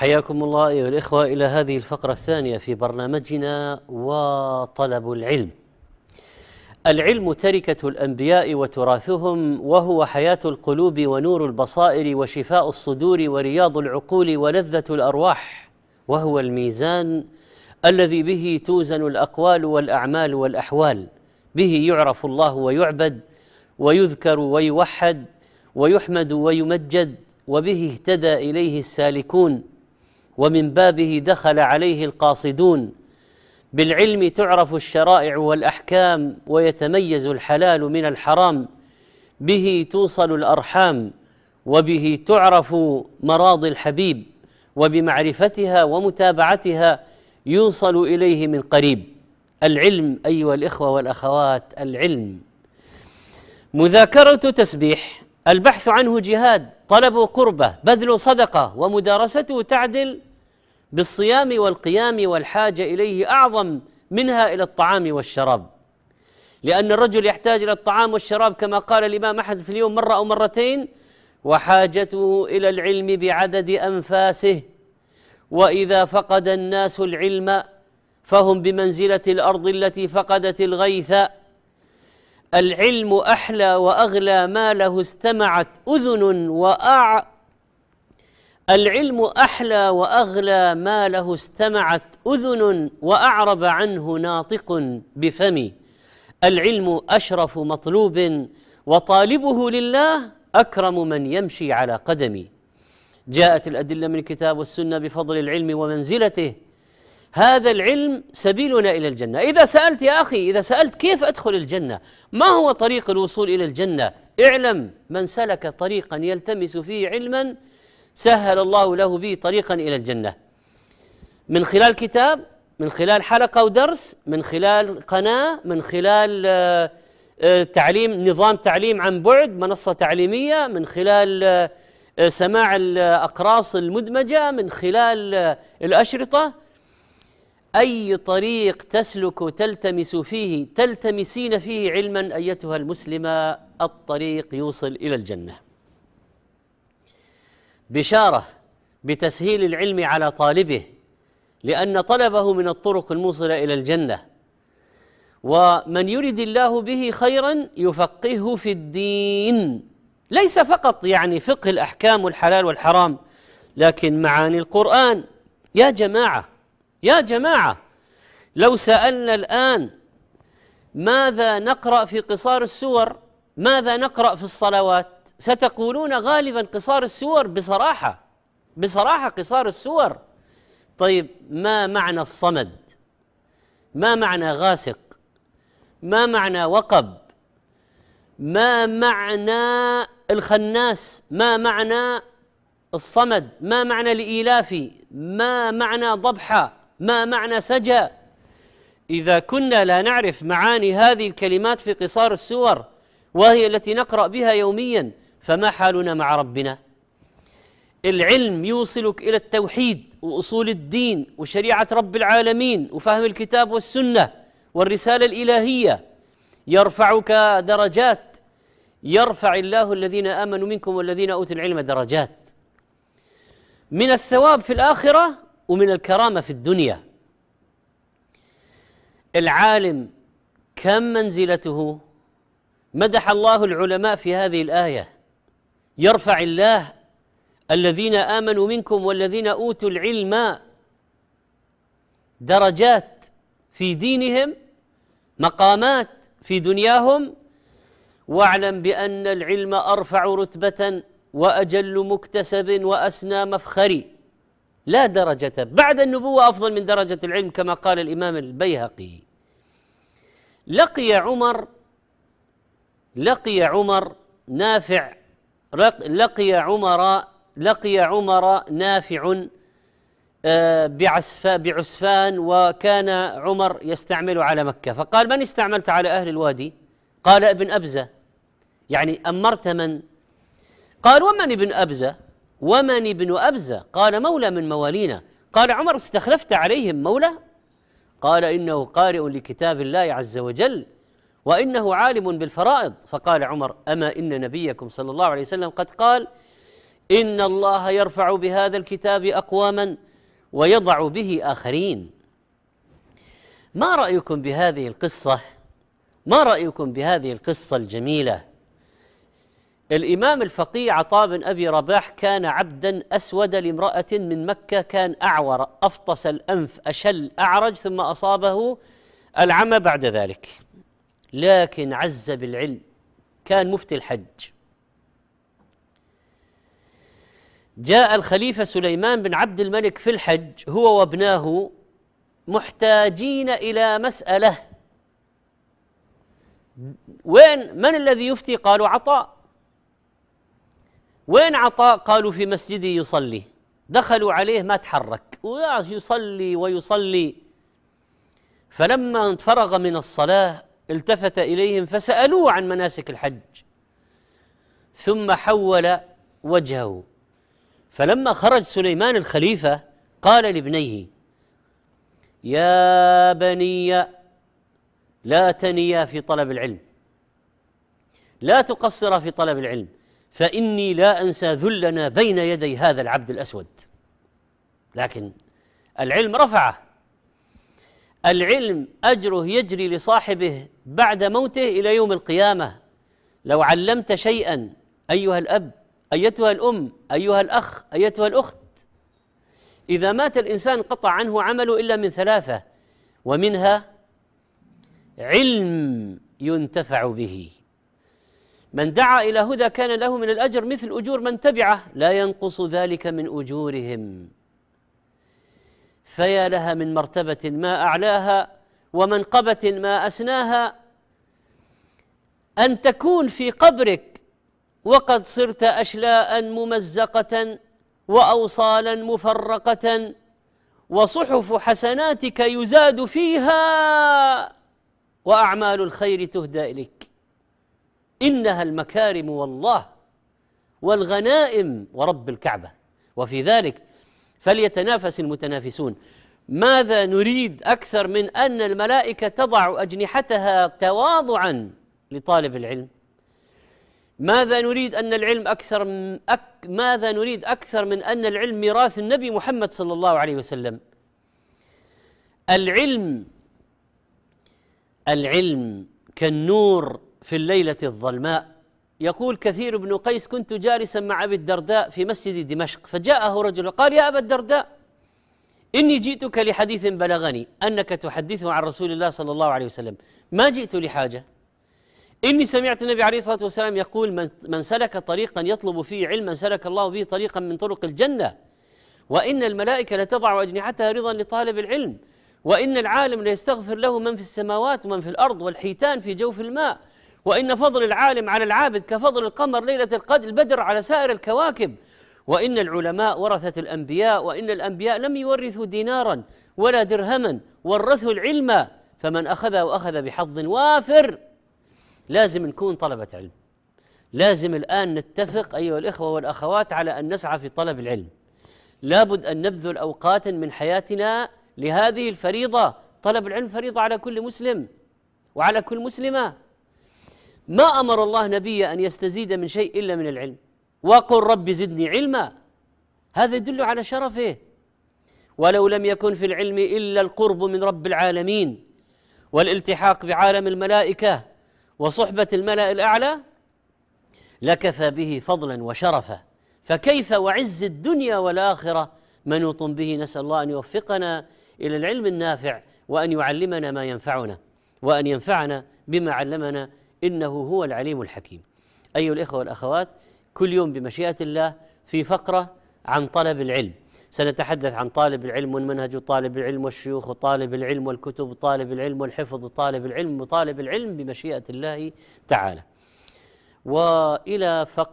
حياكم الله أيها الإخوة إلى هذه الفقرة الثانية في برنامجنا وطلب العلم العلم تركة الأنبياء وتراثهم وهو حياة القلوب ونور البصائر وشفاء الصدور ورياض العقول ولذة الأرواح وهو الميزان الذي به توزن الأقوال والأعمال والأحوال به يعرف الله ويعبد ويذكر ويوحد ويحمد ويمجد وبه اهتدى إليه السالكون ومن بابه دخل عليه القاصدون بالعلم تعرف الشرائع والاحكام ويتميز الحلال من الحرام به توصل الارحام وبه تعرف مراضي الحبيب وبمعرفتها ومتابعتها يوصل اليه من قريب العلم ايها الاخوه والاخوات العلم مذاكره تسبيح البحث عنه جهاد طلب قربه بذل صدقه ومدارسته تعدل بالصيام والقيام والحاجه اليه اعظم منها الى الطعام والشراب لان الرجل يحتاج الى الطعام والشراب كما قال الامام احمد في اليوم مره او مرتين وحاجته الى العلم بعدد انفاسه واذا فقد الناس العلم فهم بمنزله الارض التي فقدت الغيث العلم احلى واغلى ما له استمعت اذن العلم أحلى وأغلى ما له استمعت أذن وأعرب عنه ناطق بفم العلم أشرف مطلوب وطالبه لله أكرم من يمشي على قدم جاءت الأدلة من الكتاب والسنة بفضل العلم ومنزلته هذا العلم سبيلنا إلى الجنة إذا سألت يا أخي إذا سألت كيف أدخل الجنة ما هو طريق الوصول إلى الجنة اعلم من سلك طريقا يلتمس فيه علما سهل الله له به طريقا إلى الجنة من خلال كتاب من خلال حلقة ودرس من خلال قناة من خلال آه، آه، تعليم نظام تعليم عن بعد منصة تعليمية من خلال آه، سماع الأقراص المدمجة من خلال الأشرطة أي طريق تسلك تلتمس فيه تلتمسين فيه علما أيتها المسلمة الطريق يوصل إلى الجنة بشارة بتسهيل العلم على طالبه لأن طلبه من الطرق الموصلة إلى الجنة ومن يرد الله به خيرا يفقهه في الدين ليس فقط يعني فقه الأحكام والحلال والحرام لكن معاني القرآن يا جماعة يا جماعة لو سألنا الآن ماذا نقرأ في قصار السور ماذا نقرأ في الصلوات ستقولون غالبا قصار السور بصراحة بصراحة قصار السور طيب ما معنى الصمد ما معنى غاسق ما معنى وقب ما معنى الخناس ما معنى الصمد ما معنى الإيلاف ما معنى ضبحة ما معنى سجى إذا كنا لا نعرف معاني هذه الكلمات في قصار السور وهي التي نقرأ بها يوميا فما حالنا مع ربنا العلم يوصلك إلى التوحيد وأصول الدين وشريعة رب العالمين وفهم الكتاب والسنة والرسالة الإلهية يرفعك درجات يرفع الله الذين آمنوا منكم والذين أوتوا العلم درجات من الثواب في الآخرة ومن الكرامة في الدنيا العالم كم منزلته مدح الله العلماء في هذه الآية يرفع الله الذين امنوا منكم والذين اوتوا العلم درجات في دينهم مقامات في دنياهم واعلم بان العلم ارفع رتبه واجل مكتسب واسنى مفخر لا درجه بعد النبوه افضل من درجه العلم كما قال الامام البيهقي لقي عمر لقي عمر نافع لقي عمر لقي عمر نافع آه، بعسفان, بعسفان وكان عمر يستعمل على مكة فقال من استعملت على أهل الوادي قال ابن أبزة يعني أمرت من قال ومن ابن أبزة ومن ابن أبزة قال مولى من موالينا قال عمر استخلفت عليهم مولى قال إنه قارئ لكتاب الله عز وجل وانه عالم بالفرائض فقال عمر اما ان نبيكم صلى الله عليه وسلم قد قال ان الله يرفع بهذا الكتاب اقواما ويضع به اخرين ما رايكم بهذه القصه ما رايكم بهذه القصه الجميله الامام الفقيه عطاء بن ابي رباح كان عبدا اسود لامراه من مكه كان اعور افطس الانف اشل اعرج ثم اصابه العمى بعد ذلك لكن عز بالعلم كان مفتي الحج جاء الخليفة سليمان بن عبد الملك في الحج هو وابناه محتاجين إلى مسألة وين من الذي يفتي قالوا عطاء وين عطاء قالوا في مسجده يصلي دخلوا عليه ما تحرك ويصلي ويصلي فلما فرغ من الصلاة التفت اليهم فسالوه عن مناسك الحج ثم حول وجهه فلما خرج سليمان الخليفه قال لابنيه يا بني لا تنيا في طلب العلم لا تقصرا في طلب العلم فاني لا انسى ذلنا بين يدي هذا العبد الاسود لكن العلم رفعه العلم اجره يجري لصاحبه بعد موته الى يوم القيامه لو علمت شيئا ايها الاب ايتها الام ايها الاخ ايتها الاخت اذا مات الانسان قطع عنه عمله الا من ثلاثه ومنها علم ينتفع به من دعا الى هدى كان له من الاجر مثل اجور من تبعه لا ينقص ذلك من اجورهم فيا لها من مرتبه ما اعلاها ومنقبه ما اسناها أن تكون في قبرك وقد صرت أشلاء ممزقة وأوصالا مفرقة وصحف حسناتك يزاد فيها وأعمال الخير تهدى إليك إنها المكارم والله والغنائم ورب الكعبة وفي ذلك فليتنافس المتنافسون ماذا نريد أكثر من أن الملائكة تضع أجنحتها تواضعاً لطالب العلم ماذا نريد أن العلم أكثر أك ماذا نريد أكثر من أن العلم ميراث النبي محمد صلى الله عليه وسلم العلم العلم كالنور في الليلة الظلماء يقول كثير بن قيس كنت جالسا مع أبي الدرداء في مسجد دمشق فجاءه رجل قال يا أبا الدرداء إني جئتك لحديث بلغني أنك تحدثه عن رسول الله صلى الله عليه وسلم ما جئت لحاجة إني سمعت النبي عليه الصلاة والسلام يقول من سلك طريقا يطلب فيه علما سلك الله به طريقا من طرق الجنة وإن الملائكة لتضع أجنحتها رضا لطالب العلم وإن العالم ليستغفر له من في السماوات ومن في الأرض والحيتان في جوف الماء وإن فضل العالم على العابد كفضل القمر ليلة القدر البدر على سائر الكواكب وإن العلماء ورثة الأنبياء وإن الأنبياء لم يورثوا دينارا ولا درهما ورثوا العلم فمن أخذه أخذ بحظ وافر لازم نكون طلبة علم لازم الآن نتفق أيها الإخوة والأخوات على أن نسعى في طلب العلم لابد أن نبذل أوقات من حياتنا لهذه الفريضة طلب العلم فريضة على كل مسلم وعلى كل مسلمة ما أمر الله نبيه أن يستزيد من شيء إلا من العلم وقل رب زدني علما هذا يدل على شرفه ولو لم يكن في العلم إلا القرب من رب العالمين والالتحاق بعالم الملائكة وصحبة الملأ الأعلى لكفى به فضلا وشرفا فكيف وعز الدنيا والآخرة منوط به نسأل الله أن يوفقنا إلى العلم النافع وأن يعلمنا ما ينفعنا وأن ينفعنا بما علمنا إنه هو العليم الحكيم أيها الإخوة والأخوات كل يوم بمشيئة الله في فقرة عن طلب العلم سنتحدث عن طالب العلم والمنهج وطالب العلم والشيوخ وطالب العلم والكتب وطالب العلم والحفظ وطالب العلم وطالب العلم بمشيئة الله تعالى وإلى فقرة